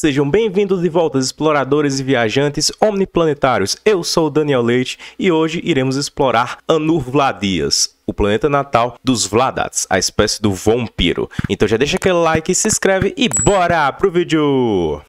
sejam bem-vindos de volta, exploradores e viajantes omniplanetários. Eu sou o Daniel Leite e hoje iremos explorar Anur Vladias, o planeta natal dos Vladats, a espécie do vampiro. Então já deixa aquele like, se inscreve e bora pro vídeo!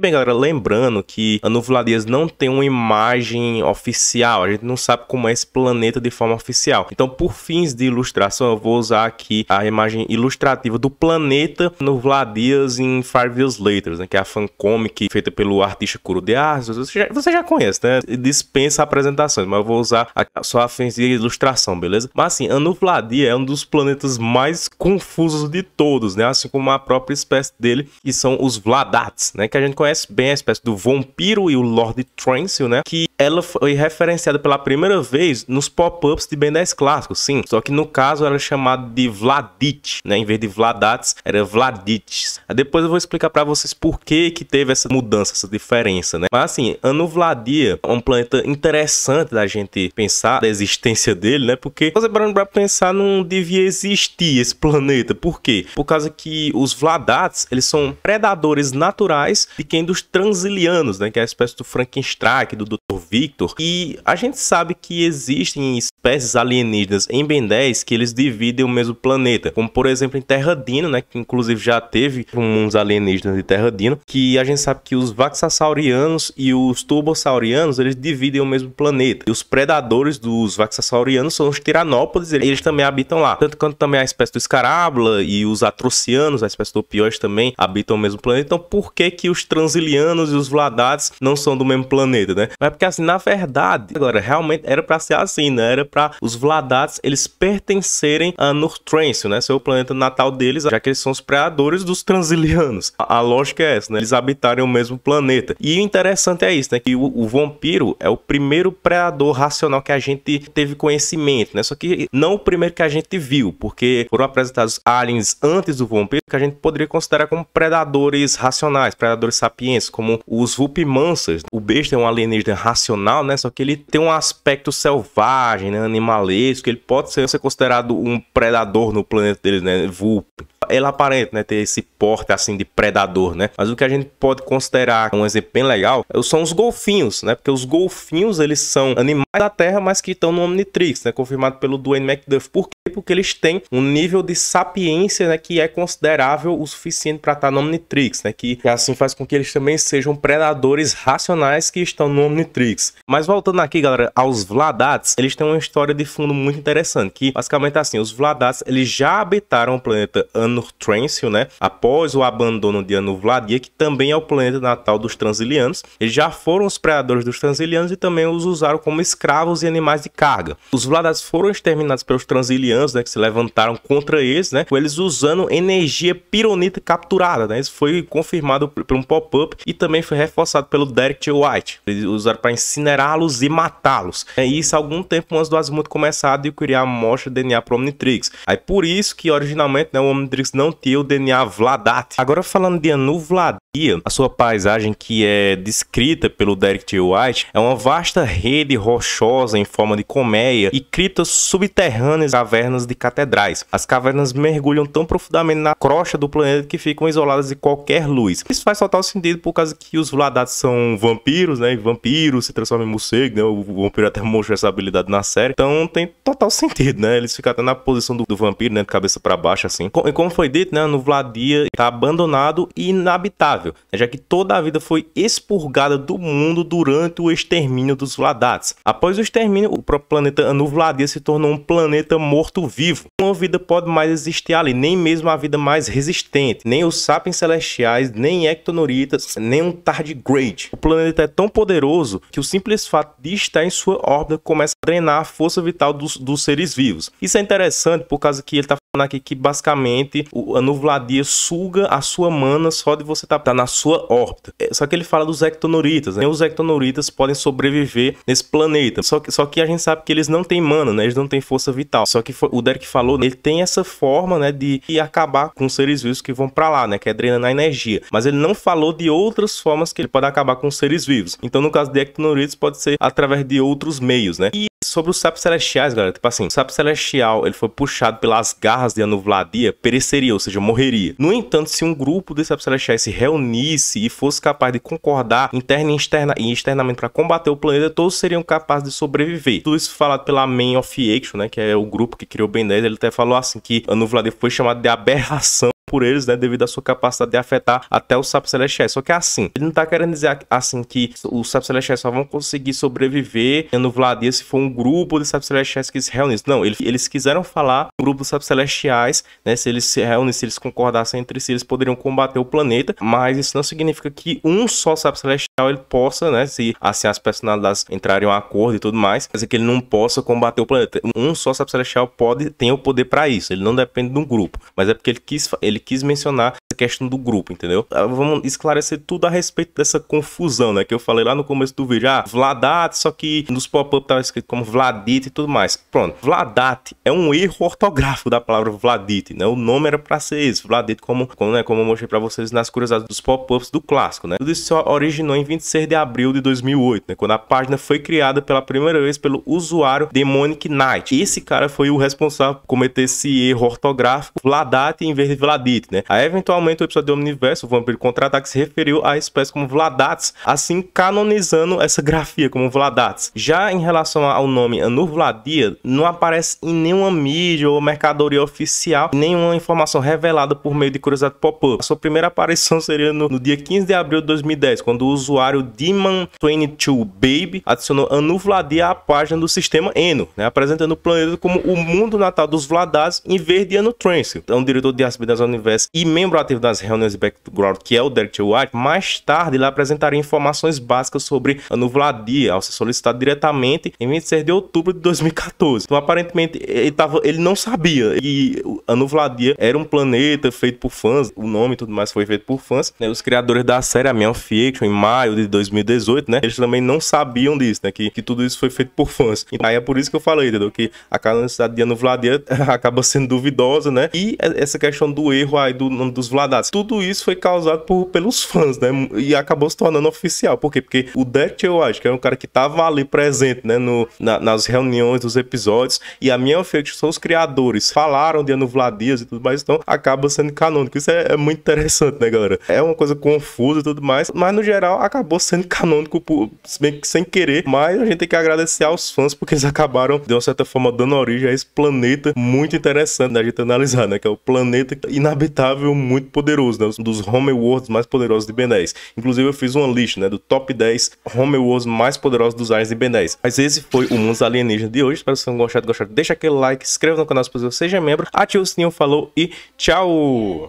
bem, galera, lembrando que a Nuvladias não tem uma imagem oficial, a gente não sabe como é esse planeta de forma oficial. Então, por fins de ilustração, eu vou usar aqui a imagem ilustrativa do planeta Nuvladias em Five Years Later, né, que é a fancomic feita pelo artista Kuro de Ars, você já, você já conhece, né? Dispensa apresentações, mas eu vou usar só a fins de ilustração, beleza? Mas assim, a Nuvladia é um dos planetas mais confusos de todos, né? Assim como a própria espécie dele, que são os Vladats, né? Que a gente conhece conhece bem a espécie do Vampiro e o Lord Trancil, né? Que ela foi referenciada pela primeira vez nos pop-ups de Ben 10 clássicos, sim. Só que no caso era é chamado de Vladit, né? Em vez de Vladats, era Vladits. Depois eu vou explicar para vocês por que que teve essa mudança, essa diferença, né? Mas assim, Anu Vladia é um planeta interessante da gente pensar da existência dele, né? Porque você parando pra pensar, não devia existir esse planeta. Por quê? Por causa que os Vladats, eles são predadores naturais de quem dos transilianos, né? Que é a espécie do Frankenstein, do Dr. Victor. E a gente sabe que existem espécies alienígenas em Ben 10 que eles dividem o mesmo planeta, como por exemplo em Terra Dino, né, que inclusive já teve uns alienígenas de Terra Dino, que a gente sabe que os Vaxasaurianos e os Turbosaurianos, eles dividem o mesmo planeta. E os predadores dos Vaxasaurianos são os Tiranópodes, eles também habitam lá. Tanto quanto também a espécie do Escarábula e os Atrocianos, a espécie do Piores também habitam o mesmo planeta. Então por que que os Transilianos e os Vladados não são do mesmo planeta, né? Mas é porque as assim, na verdade, agora, realmente era para ser assim, né? Era para os Vladats eles pertencerem a Nortrâncio, né? Seu planeta natal deles, já que eles são os predadores dos transilianos. A, a, lógica é essa, né? Eles habitarem o mesmo planeta. E o interessante é isso, né? Que o, o vampiro é o primeiro predador racional que a gente teve conhecimento, né? Só que não o primeiro que a gente viu, porque foram apresentados aliens antes do vampiro que a gente poderia considerar como predadores racionais, predadores sapientes, como os Vulpimansas. O besta é um alienígena racional racional, né? Só que ele tem um aspecto selvagem, né? animalesco. Ele pode ser, ser considerado um predador no planeta dele, né? vulpe ela aparenta, né, ter esse porte assim de predador, né? Mas o que a gente pode considerar um exemplo bem legal é são os golfinhos, né? Porque os golfinhos, eles são animais da Terra, mas que estão no Omnitrix, né? Confirmado pelo Dwayne McDuff. Por quê? Porque eles têm um nível de sapiência, né, que é considerável o suficiente para estar no Omnitrix, né? Que, assim faz com que eles também sejam predadores racionais que estão no Omnitrix. Mas voltando aqui, galera, aos Vladats, eles têm uma história de fundo muito interessante, que basicamente é assim, os Vladats, eles já habitaram o planeta Ano Menor né? Após o abandono de Anu Vladia, que também é o planeta natal dos transilianos, eles já foram os predadores dos transilianos e também os usaram como escravos e animais de carga. Os Vladas foram exterminados pelos transilianos, né, que se levantaram contra eles, né, com eles usando energia pironita capturada, né? Isso foi confirmado por um pop-up e também foi reforçado pelo Derek T. White. Eles usaram para incinerá-los e matá-los. É isso algum tempo antes do Azimuth começar e criar a amostra de DNA para Omnitrix. Aí por isso que originalmente, né, o Omnitrix não tinha o DNA Vladat. Agora falando de Anu Vladia, a sua paisagem que é descrita pelo Derek T. White é uma vasta rede rochosa em forma de colmeia e criptas subterrâneas cavernas de catedrais. As cavernas mergulham tão profundamente na crosta do planeta que ficam isoladas de qualquer luz. Isso faz total sentido por causa que os Vladat são vampiros, né? E vampiros se transformam em morcego, né? O vampiro até mostra essa habilidade na série. Então tem total sentido, né? Eles ficam até na posição do, do vampiro, né? De cabeça para baixo, assim. E como foi dito, né, no Vladia está abandonado e inabitável, né, já que toda a vida foi expurgada do mundo durante o extermínio dos Vladats. Após o extermínio, o próprio planeta Nuvladia se tornou um planeta morto-vivo. Nenhuma vida pode mais existir ali, nem mesmo a vida mais resistente, nem os sapiens celestiais, nem ectonoritas, nem um tardigrade. O planeta é tão poderoso que o simples fato de estar em sua órbita começa a drenar a força vital dos, dos seres vivos. Isso é interessante por causa que ele está aqui que basicamente a nuvladia suga a sua mana só de você estar tá, tá na sua órbita. É, só que ele fala dos ectonoritas, né? Os ectonoritas podem sobreviver nesse planeta. Só que, só que a gente sabe que eles não têm mana, né? Eles não têm força vital. Só que o Derek falou, né? ele tem essa forma, né, de, de acabar com seres vivos que vão para lá, né, que é drenando a energia. Mas ele não falou de outras formas que ele pode acabar com seres vivos. Então, no caso de ectonoritas, pode ser através de outros meios, né? E sobre os sapos celestiais, galera. Tipo assim, o sapo celestial ele foi puxado pelas garras de Anuvladia, pereceria, ou seja, morreria. No entanto, se um grupo de sapos celestiais se reunisse e fosse capaz de concordar interna e, externa, e externamente para combater o planeta, todos seriam capazes de sobreviver. Tudo isso falado pela Man of Action, né? Que é o grupo que criou o Ben 10. Ele até falou assim que Anuvladia foi chamado de aberração por eles, né? Devido à sua capacidade de afetar até os sapos celestiais. Só que é assim, ele não tá querendo dizer assim que os sapos celestiais só vão conseguir sobreviver no Vladia se for um grupo de sapos celestiais que se reunisse. Não, ele, eles quiseram falar um grupo de sapos celestiais, né? Se eles se reúnem, se eles concordassem entre si, eles poderiam combater o planeta, mas isso não significa que um só sapo celestial ele possa, né, se assim as personalidades entrarem em um acordo e tudo mais, quer dizer é que ele não possa combater o planeta. Um só sapo celestial pode tem o poder para isso, ele não depende de um grupo, mas é porque ele quis ele quis mencionar essa questão do grupo, entendeu? Ah, vamos esclarecer tudo a respeito dessa confusão, né, que eu falei lá no começo do vídeo. Ah, Vladat, só que nos pop-up tava escrito como Vladit e tudo mais. Pronto, Vladat é um erro ortográfico da palavra Vladit, né? O nome era para ser isso, Vladit como como, né, como eu mostrei para vocês nas curiosidades dos pop-ups do clássico, né? Tudo isso só originou em 26 de abril de 2008, né, quando a página foi criada pela primeira vez pelo usuário Demonic Knight. Esse cara foi o responsável por cometer esse erro ortográfico, Vladat em vez de Vladit, né? Aí, eventualmente, o episódio do Omniverso, o Vampiro Contra-Ataque, se referiu à espécie como Vladats, assim canonizando essa grafia como Vladats. Já em relação ao nome Vladia, não aparece em nenhuma mídia ou mercadoria oficial, nenhuma informação revelada por meio de curiosidade pop-up. A sua primeira aparição seria no, no dia 15 de abril de 2010, quando o usuário usuário demon 22 Baby adicionou Anu Vladia à página do sistema Eno, né, apresentando o planeta como o mundo natal dos Vladares em vez de Anu Trance. Então, é o diretor de Aspid das Universo e membro ativo das reuniões de background, que é o Derek White, mais tarde ele apresentaria informações básicas sobre Anu Vladia ao ser solicitado diretamente em 26 de outubro de 2014. Então, aparentemente, ele, tava, ele não sabia. que Anu Vladia era um planeta feito por fãs, o nome e tudo mais foi feito por fãs. Né, os criadores da série, a Mion Fiction e Mar maio de 2018, né? Eles também não sabiam disso, né? Que, que tudo isso foi feito por fãs. Então, aí é por isso que eu falei, entendeu? Que a canonicidade de Ana Vladia acaba sendo duvidosa, né? E é, essa questão do erro aí do nome dos Vladados. Tudo isso foi causado por, pelos fãs, né? E acabou se tornando oficial. Por quê? Porque o Death, eu acho, que era é um cara que tava ali presente, né? No, na, nas reuniões dos episódios. E a minha fé é que são os criadores falaram de Ano Vladias e tudo mais. Então acaba sendo canônico. Isso é, é muito interessante, né, galera? É uma coisa confusa e tudo mais. Mas no geral, a acabou sendo canônico, por, bem que sem querer, mas a gente tem que agradecer aos fãs, porque eles acabaram, de uma certa forma, dando origem a esse planeta muito interessante da né, gente analisar, né? Que é o planeta inabitável muito poderoso, né? Um dos homeworlds mais poderosos de Ben 10. Inclusive, eu fiz uma lista, né? Do top 10 homeworlds mais poderosos dos aliens de Ben 10. Mas esse foi o mundo Alienígenas de hoje. Espero que vocês tenham gostado, gostado. Deixa aquele like, se inscreva no canal se você seja membro, ative o sininho, falou e tchau!